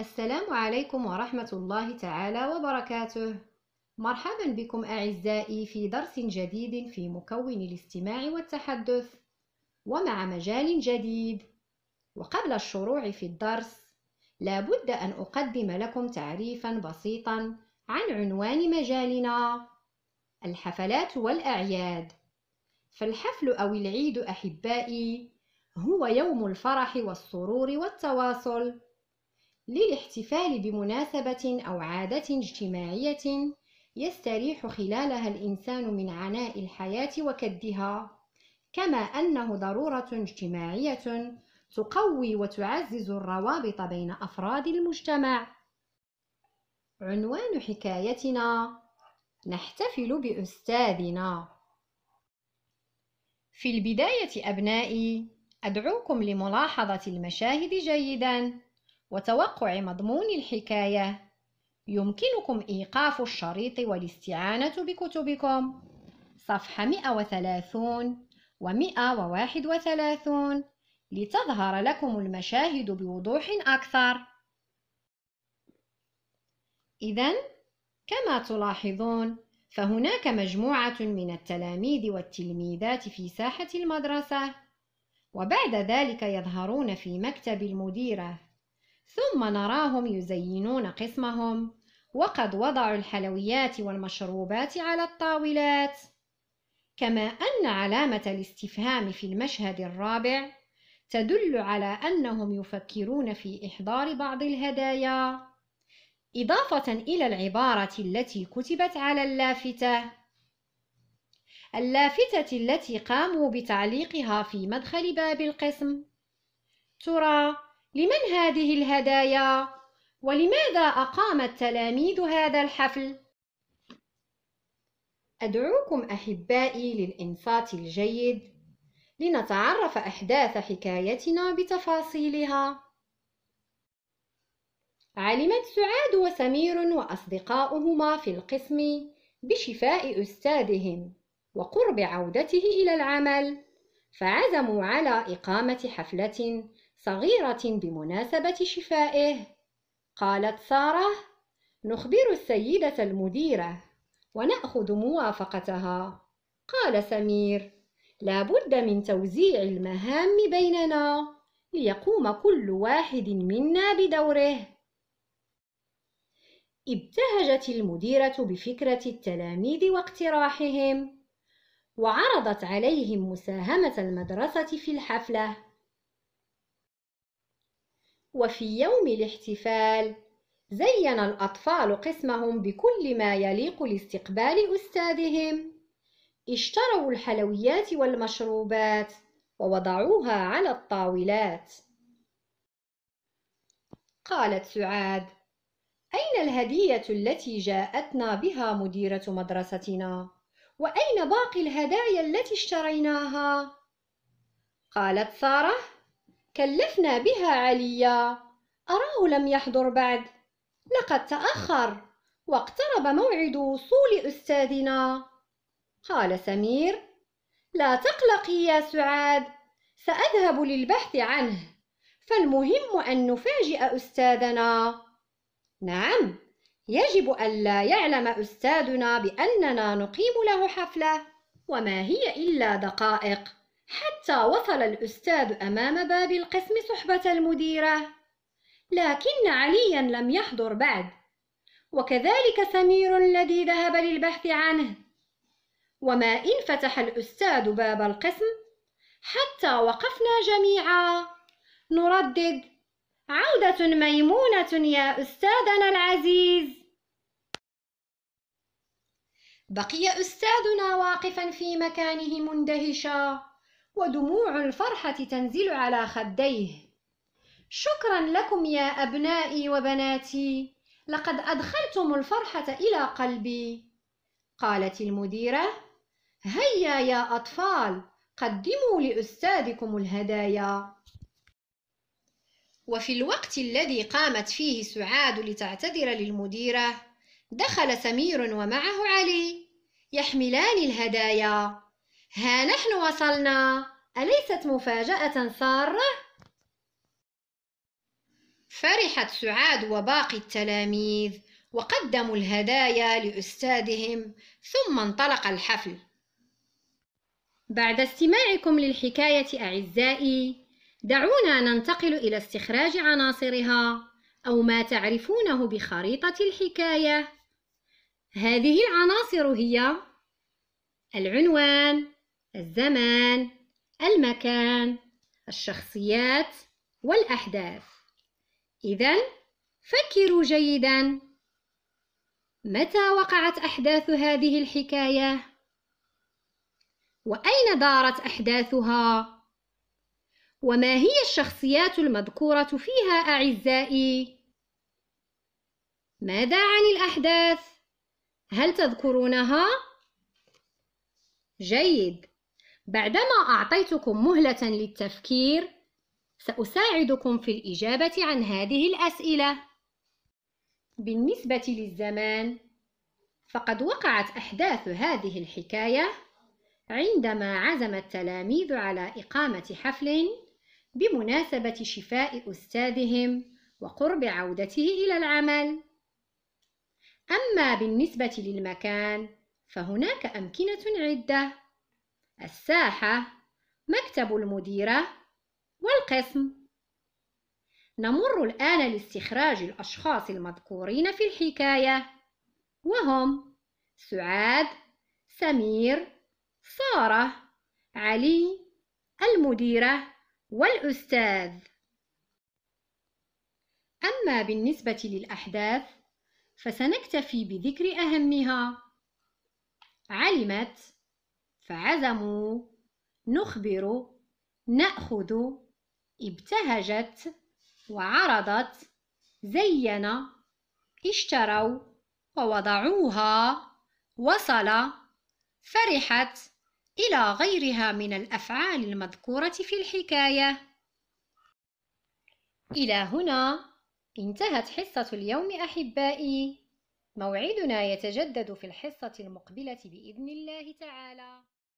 السلام عليكم ورحمة الله تعالى وبركاته مرحبا بكم أعزائي في درس جديد في مكون الاستماع والتحدث ومع مجال جديد وقبل الشروع في الدرس لابد أن أقدم لكم تعريفا بسيطا عن عنوان مجالنا الحفلات والأعياد فالحفل أو العيد أحبائي هو يوم الفرح والسرور والتواصل للاحتفال بمناسبة أو عادة اجتماعية يستريح خلالها الإنسان من عناء الحياة وكدها، كما أنه ضرورة اجتماعية تقوي وتعزز الروابط بين أفراد المجتمع. عنوان حكايتنا: نحتفل بأستاذنا. في البداية أبنائي، أدعوكم لملاحظة المشاهد جيداً. وتوقع مضمون الحكاية يمكنكم إيقاف الشريط والاستعانة بكتبكم صفحة 130 و 131 لتظهر لكم المشاهد بوضوح أكثر إذا كما تلاحظون فهناك مجموعة من التلاميذ والتلميذات في ساحة المدرسة وبعد ذلك يظهرون في مكتب المديرة ثم نراهم يزينون قسمهم وقد وضعوا الحلويات والمشروبات على الطاولات كما أن علامة الاستفهام في المشهد الرابع تدل على أنهم يفكرون في إحضار بعض الهدايا إضافة إلى العبارة التي كتبت على اللافتة اللافتة التي قاموا بتعليقها في مدخل باب القسم ترى لمن هذه الهدايا ولماذا اقام التلاميذ هذا الحفل ادعوكم احبائي للانصات الجيد لنتعرف احداث حكايتنا بتفاصيلها علمت سعاد وسمير واصدقاؤهما في القسم بشفاء استاذهم وقرب عودته الى العمل فعزموا على اقامه حفله صغيرة بمناسبة شفائه قالت سارة نخبر السيدة المديرة ونأخذ موافقتها قال سمير لا بد من توزيع المهام بيننا ليقوم كل واحد منا بدوره ابتهجت المديرة بفكرة التلاميذ واقتراحهم وعرضت عليهم مساهمة المدرسة في الحفلة وفي يوم الاحتفال زين الأطفال قسمهم بكل ما يليق لاستقبال أستاذهم اشتروا الحلويات والمشروبات ووضعوها على الطاولات قالت سعاد أين الهدية التي جاءتنا بها مديرة مدرستنا؟ وأين باقي الهدايا التي اشتريناها؟ قالت سارة كلفنا بها عليا أراه لم يحضر بعد لقد تأخر واقترب موعد وصول أستاذنا قال سمير لا تقلقي يا سعاد سأذهب للبحث عنه فالمهم أن نفاجئ أستاذنا نعم يجب ألا يعلم أستاذنا بأننا نقيم له حفلة وما هي إلا دقائق حتى وصل الأستاذ أمام باب القسم صحبة المديرة لكن عليا لم يحضر بعد وكذلك سمير الذي ذهب للبحث عنه وما إن فتح الأستاذ باب القسم حتى وقفنا جميعا نردد عودة ميمونة يا أستاذنا العزيز بقي أستاذنا واقفا في مكانه مندهشا ودموع الفرحة تنزل على خديه شكرا لكم يا أبنائي وبناتي لقد أدخلتم الفرحة إلى قلبي قالت المديرة هيا يا أطفال قدموا لأستاذكم الهدايا وفي الوقت الذي قامت فيه سعاد لتعتذر للمديرة دخل سمير ومعه علي يحملان الهدايا ها نحن وصلنا أليست مفاجأة سارة؟ فرحت سعاد وباقي التلاميذ وقدموا الهدايا لأستاذهم ثم انطلق الحفل بعد استماعكم للحكاية أعزائي دعونا ننتقل إلى استخراج عناصرها أو ما تعرفونه بخريطة الحكاية هذه العناصر هي العنوان الزمان المكان الشخصيات والأحداث إذا فكروا جيدا متى وقعت أحداث هذه الحكاية؟ وأين دارت أحداثها؟ وما هي الشخصيات المذكورة فيها أعزائي؟ ماذا عن الأحداث؟ هل تذكرونها؟ جيد بعدما أعطيتكم مهلة للتفكير سأساعدكم في الإجابة عن هذه الأسئلة بالنسبة للزمان فقد وقعت أحداث هذه الحكاية عندما عزم التلاميذ على إقامة حفل بمناسبة شفاء أستاذهم وقرب عودته إلى العمل أما بالنسبة للمكان فهناك أمكنة عدة الساحة مكتب المديرة والقسم نمر الآن لاستخراج الأشخاص المذكورين في الحكاية وهم سعاد سمير سارة علي المديرة والأستاذ أما بالنسبة للأحداث فسنكتفي بذكر أهمها علمت فعزموا نخبر نأخذ ابتهجت وعرضت زين اشتروا ووضعوها وصل فرحت إلى غيرها من الأفعال المذكورة في الحكاية إلى هنا انتهت حصة اليوم أحبائي موعدنا يتجدد في الحصة المقبلة بإذن الله تعالى